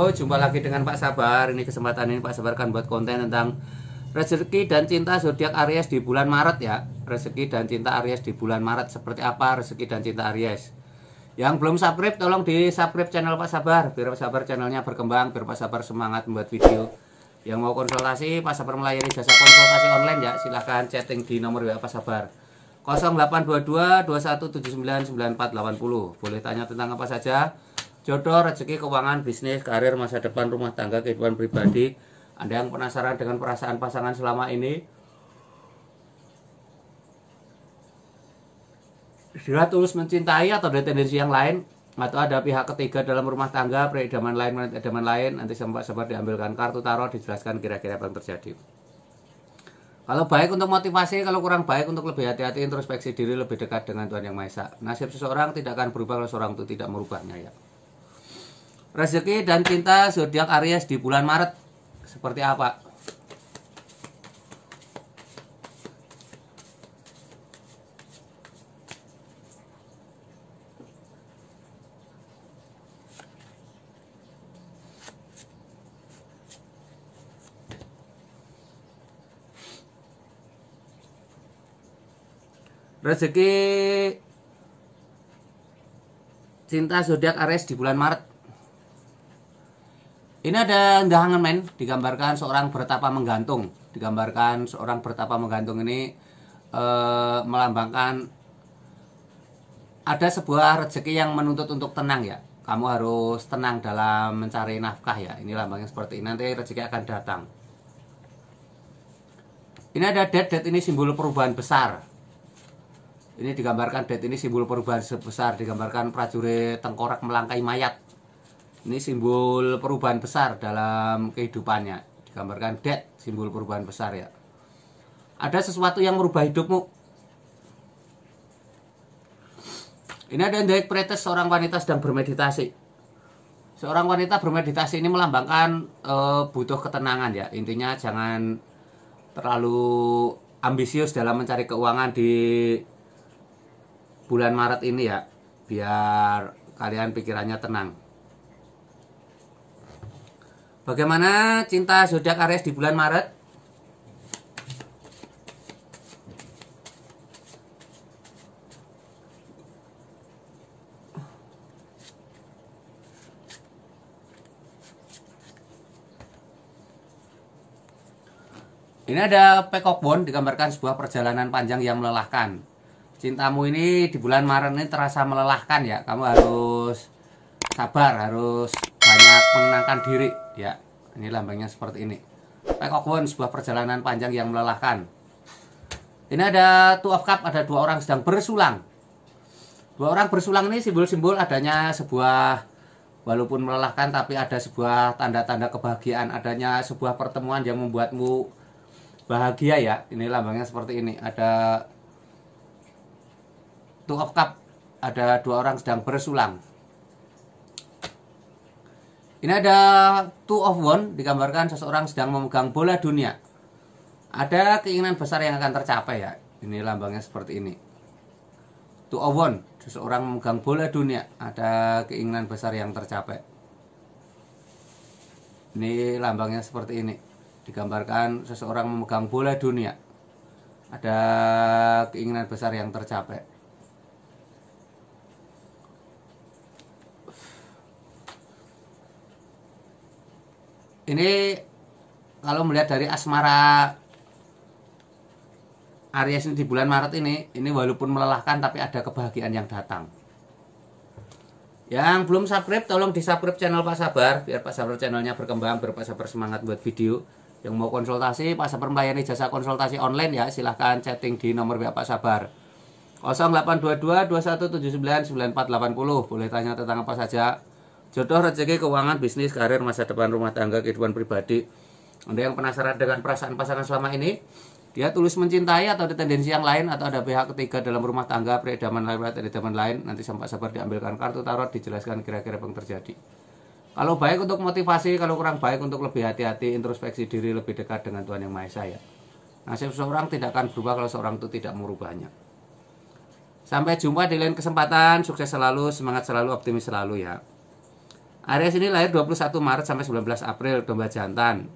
Oh, jumpa lagi dengan Pak Sabar. Ini kesempatan ini Pak Sabar akan buat konten tentang rezeki dan cinta zodiak Aries di bulan Maret ya. Rezeki dan cinta Aries di bulan Maret seperti apa rezeki dan cinta Aries. Yang belum subscribe tolong di subscribe channel Pak Sabar biar Pak Sabar channelnya berkembang, biar Pak Sabar semangat membuat video. Yang mau konsultasi, Pak Sabar melayani jasa konsultasi online ya. Silahkan chatting di nomor WA Pak Sabar 0822 2179 9480. Boleh tanya tentang apa saja jodoh, rezeki, keuangan, bisnis, karir, masa depan, rumah tangga, kehidupan pribadi. Anda yang penasaran dengan perasaan pasangan selama ini? Sudah tulus mencintai atau ada tendensi yang lain? Atau ada pihak ketiga dalam rumah tangga, peredaman lain, peredaman lain, nanti sempat-sempat diambilkan kartu tarot, dijelaskan kira-kira apa yang terjadi. Kalau baik untuk motivasi, kalau kurang baik untuk lebih hati-hati introspeksi diri lebih dekat dengan Tuhan Yang Maha Esa. Nasib seseorang tidak akan berubah kalau seorang itu tidak merubahnya ya. Rezeki dan cinta zodiak Aries di bulan Maret seperti apa? Rezeki cinta zodiak Aries di bulan Maret ini ada dahangan men, digambarkan seorang bertapa menggantung. Digambarkan seorang bertapa menggantung ini e, melambangkan ada sebuah rezeki yang menuntut untuk tenang ya. Kamu harus tenang dalam mencari nafkah ya. Ini lambangnya seperti ini, nanti rezeki akan datang. Ini ada dead, dead ini simbol perubahan besar. Ini digambarkan dead ini simbol perubahan sebesar, digambarkan prajurit tengkorak melangkai mayat ini simbol perubahan besar dalam kehidupannya. Digambarkan dead simbol perubahan besar ya. Ada sesuatu yang merubah hidupmu. Ini ada yang pretes seorang wanita sedang bermeditasi. Seorang wanita bermeditasi ini melambangkan e, butuh ketenangan ya. Intinya jangan terlalu ambisius dalam mencari keuangan di bulan Maret ini ya. Biar kalian pikirannya tenang. Bagaimana cinta zodiak Aries di bulan Maret? Ini ada pekokbon digambarkan sebuah perjalanan panjang yang melelahkan. Cintamu ini di bulan Maret ini terasa melelahkan ya. Kamu harus sabar, harus banyak menenangkan diri ya ini lambangnya seperti ini Pekokwon sebuah perjalanan panjang yang melelahkan ini ada two of cup ada dua orang sedang bersulang dua orang bersulang ini simbol-simbol adanya sebuah walaupun melelahkan tapi ada sebuah tanda-tanda kebahagiaan adanya sebuah pertemuan yang membuatmu bahagia ya ini lambangnya seperti ini ada two of cup ada dua orang sedang bersulang ini ada two of one digambarkan seseorang sedang memegang bola dunia. Ada keinginan besar yang akan tercapai ya. Ini lambangnya seperti ini. Two of one, seseorang memegang bola dunia, ada keinginan besar yang tercapai. Ini lambangnya seperti ini. Digambarkan seseorang memegang bola dunia. Ada keinginan besar yang tercapai. ini kalau melihat dari asmara Aries di bulan Maret ini, ini walaupun melelahkan tapi ada kebahagiaan yang datang. Yang belum subscribe, tolong di subscribe channel Pak Sabar, biar Pak Sabar channelnya berkembang, biar Pak Sabar semangat buat video. Yang mau konsultasi, Pak Sabar melayani jasa konsultasi online ya, silahkan chatting di nomor WA Pak Sabar. 0822 2179 9480, boleh tanya tentang apa saja, Jodoh, rezeki, keuangan, bisnis, karir, masa depan rumah tangga, kehidupan pribadi. Anda yang penasaran dengan perasaan pasangan selama ini, dia tulus mencintai atau ada tendensi yang lain atau ada pihak ketiga dalam rumah tangga, peredaman lain atau peredaman lain, nanti sampai sabar diambilkan kartu tarot dijelaskan kira-kira apa yang terjadi. Kalau baik untuk motivasi, kalau kurang baik untuk lebih hati-hati, introspeksi diri lebih dekat dengan Tuhan Yang Maha Esa ya. Nasib seorang tidak akan berubah kalau seorang itu tidak merubahnya. Sampai jumpa di lain kesempatan, sukses selalu, semangat selalu, optimis selalu ya. Aries ini lahir 21 Maret sampai 19 April, domba jantan.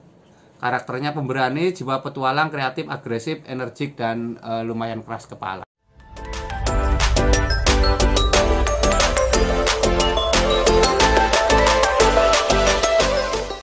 Karakternya pemberani, jiwa petualang, kreatif, agresif, energik, dan e, lumayan keras kepala.